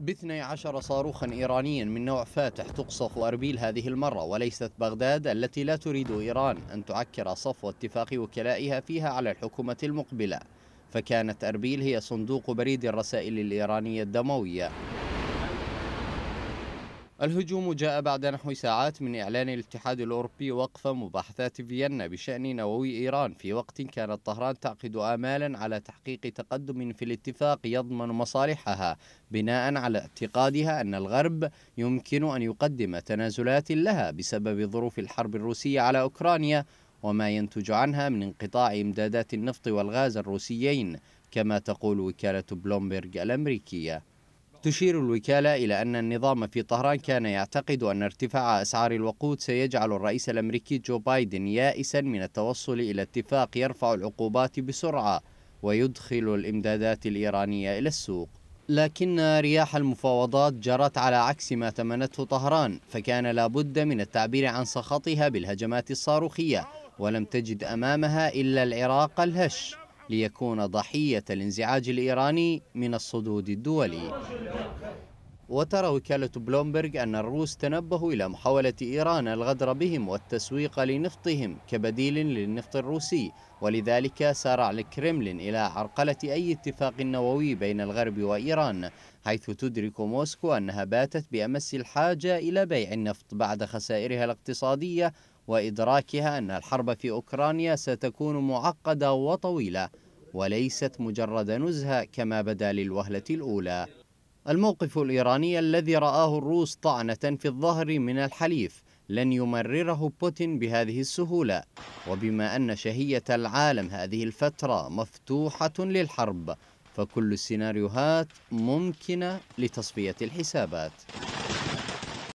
باثني 12 صاروخا إيرانيا من نوع فاتح تقصف أربيل هذه المرة وليست بغداد التي لا تريد إيران أن تعكر صفو اتفاق وكلائها فيها على الحكومة المقبلة فكانت أربيل هي صندوق بريد الرسائل الإيرانية الدموية الهجوم جاء بعد نحو ساعات من إعلان الاتحاد الأوروبي وقف مباحثات فيينا بشأن نووي إيران في وقت كانت طهران تعقد آمالا على تحقيق تقدم في الاتفاق يضمن مصالحها بناء على اعتقادها أن الغرب يمكن أن يقدم تنازلات لها بسبب ظروف الحرب الروسية على أوكرانيا وما ينتج عنها من انقطاع إمدادات النفط والغاز الروسيين كما تقول وكالة بلومبرج الأمريكية تشير الوكالة إلى أن النظام في طهران كان يعتقد أن ارتفاع أسعار الوقود سيجعل الرئيس الأمريكي جو بايدن يائسا من التوصل إلى اتفاق يرفع العقوبات بسرعة ويدخل الإمدادات الإيرانية إلى السوق لكن رياح المفاوضات جرت على عكس ما تمنته طهران فكان لابد من التعبير عن سخطها بالهجمات الصاروخية ولم تجد أمامها إلا العراق الهش ليكون ضحية الانزعاج الإيراني من الصدود الدولي وترى وكالة بلومبرغ أن الروس تنبهوا إلى محاولة إيران الغدر بهم والتسويق لنفطهم كبديل للنفط الروسي ولذلك سارع الكرملين إلى عرقلة أي اتفاق نووي بين الغرب وإيران حيث تدرك موسكو أنها باتت بأمس الحاجة إلى بيع النفط بعد خسائرها الاقتصادية وإدراكها أن الحرب في أوكرانيا ستكون معقدة وطويلة وليست مجرد نزهة كما بدا للوهلة الأولى الموقف الإيراني الذي رآه الروس طعنة في الظهر من الحليف لن يمرره بوتين بهذه السهولة وبما أن شهية العالم هذه الفترة مفتوحة للحرب فكل السيناريوهات ممكنة لتصفية الحسابات